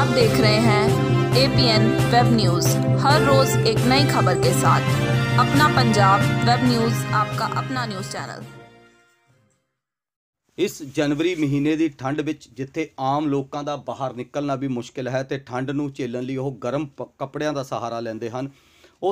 आप देख रहे हैं एपीएन वेब न्यूज हर रोज एक नई खबर के साथ अपना पंजाब वेब न्यूज आपका अपना न्यूज ਚੈਨਲ ਇਸ ਜਨਵਰੀ ਮਹੀਨੇ ਦੀ ਠੰਡ ਵਿੱਚ ਜਿੱਥੇ ਆਮ ਲੋਕਾਂ ਦਾ ਬਾਹਰ ਨਿਕਲਣਾ ਵੀ ਮੁਸ਼ਕਲ ਹੈ ਤੇ ਠੰਡ ਨੂੰ ਝੇਲਣ ਲਈ ਉਹ ਗਰਮ ਕੱਪੜਿਆਂ ਦਾ ਸਹਾਰਾ ਲੈਂਦੇ ਹਨ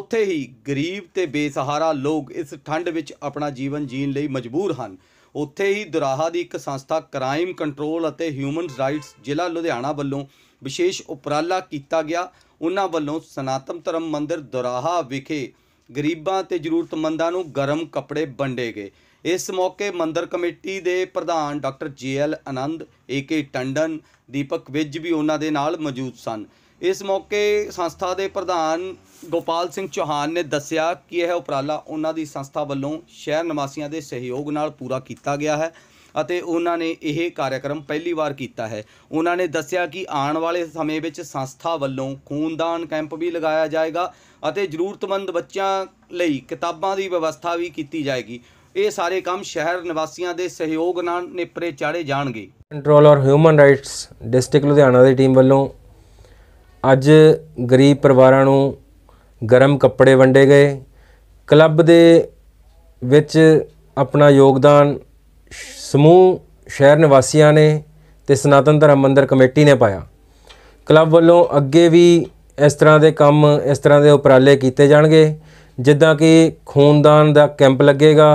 ਉੱਥੇ ਹੀ ਗਰੀਬ ਤੇ ਬੇਸਹਾਰਾ ਲੋਕ ਇਸ ਠੰਡ ਵਿੱਚ ਆਪਣਾ ਜੀਵਨ ਜੀਣ ਲਈ ਮਜਬੂਰ ਹਨ ਉੱਥੇ ਹੀ ਦਰਾਹਾ ਦੀ ਇੱਕ ਸੰਸਥਾ ਕ੍ਰਾਈਮ ਕੰਟਰੋਲ ਅਤੇ ਹਿਊਮਨ ਰਾਈਟਸ ਜ਼ਿਲ੍ਹਾ ਲੁਧਿਆਣਾ ਵੱਲੋਂ ਵਿਸ਼ੇਸ਼ ਉਪਰਾਲਾ ਕੀਤਾ ਗਿਆ ਉਹਨਾਂ ਵੱਲੋਂ ਸਨਾਤਨ ਧਰਮ ਮੰਦਿਰ ਦਰਾਹਾ ਵਿਖੇ ਗਰੀਬਾਂ ਤੇ ਜ਼ਰੂਰਤਮੰਦਾਂ ਨੂੰ ਗਰਮ ਕੱਪੜੇ ਵੰਡੇ ਗਏ ਇਸ ਮੌਕੇ ਮੰਦਿਰ ਕਮੇਟੀ ਦੇ ਪ੍ਰਧਾਨ doctor L Anand AK Tandon Deepak Vij ਵੀ ਉਹਨਾਂ ਦੇ ਨਾਲ ਮੌਜੂਦ ਸਨ ਇਸ ਮੌਕੇ ਸੰਸਥਾ ਦੇ ਪ੍ਰਧਾਨ ਗੋਪਾਲ ਸਿੰਘ ਚੌਹਾਨ ਨੇ ਦੱਸਿਆ ਕਿ ਇਹ ਉਪਰਾਲਾ ਉਹਨਾਂ ਦੀ ਸੰਸਥਾ ਵੱਲੋਂ ਸ਼ਹਿਰ ਨਿਵਾਸੀਆਂ ਦੇ ਸਹਿਯੋਗ ਨਾਲ ਪੂਰਾ ਕੀਤਾ ਗਿਆ ਹੈ ਅਤੇ ਉਹਨਾਂ ਨੇ ਇਹ ਕਾਰਜਕ੍ਰਮ ਪਹਿਲੀ ਵਾਰ ਕੀਤਾ ਹੈ ਉਹਨਾਂ ਨੇ ਦੱਸਿਆ ਕਿ ਆਉਣ ਵਾਲੇ ਸਮੇਂ ਵਿੱਚ ਸੰਸਥਾ ਵੱਲੋਂ ਖੂਨਦਾਨ ਕੈਂਪ ਵੀ ਲਗਾਇਆ ਜਾਏਗਾ ਅਤੇ ਜ਼ਰੂਰਤਮੰਦ ਬੱਚਿਆਂ ਲਈ ਕਿਤਾਬਾਂ ਦੀ ਵਿਵਸਥਾ ਵੀ ਕੀਤੀ ਜਾਏਗੀ ਇਹ ਸਾਰੇ ਕੰਮ ਸ਼ਹਿਰ ਨਿਵਾਸੀਆਂ ਦੇ ਸਹਿਯੋਗ ਨਾਲ ਨਿਪਰੇ ਚਾੜੇ ਜਾਣਗੇ controller human rights district Ludhiana ਦੀ ਟੀਮ ਵੱਲੋਂ ਅੱਜ ਗਰੀਬ ਪਰਿਵਾਰਾਂ ਨੂੰ ਗਰਮ ਕੱਪੜੇ ਵੰਡੇ ਗਏ ਕਲੱਬ ਦੇ ਵਿੱਚ ਆਪਣਾ ਯੋਗਦਾਨ ਸਮੂਹ ਸ਼ਹਿਰ ਨਿਵਾਸੀਆਂ ਨੇ ਤੇ ਸਨਾਤਨ ਧਰਮ ਮੰਦਰ ਕਮੇਟੀ ਨੇ ਪਾਇਆ ਕਲੱਬ ਵੱਲੋਂ ਅੱਗੇ ਵੀ ਇਸ ਤਰ੍ਹਾਂ ਦੇ ਕੰਮ ਇਸ ਤਰ੍ਹਾਂ ਦੇ ਉਪਰਾਲੇ ਕੀਤੇ ਜਾਣਗੇ ਜਿੱਦਾਂ ਕਿ ਖੂਨਦਾਨ ਦਾ ਕੈਂਪ ਲੱਗੇਗਾ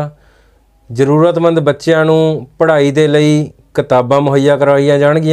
ਜ਼ਰੂਰਤਮੰਦ ਬੱਚਿਆਂ ਨੂੰ ਪੜ੍ਹਾਈ ਦੇ ਲਈ ਕਿਤਾਬਾਂ ਮੁਹੱਈਆ ਕਰਵਾਈਆਂ ਜਾਣਗੀਆਂ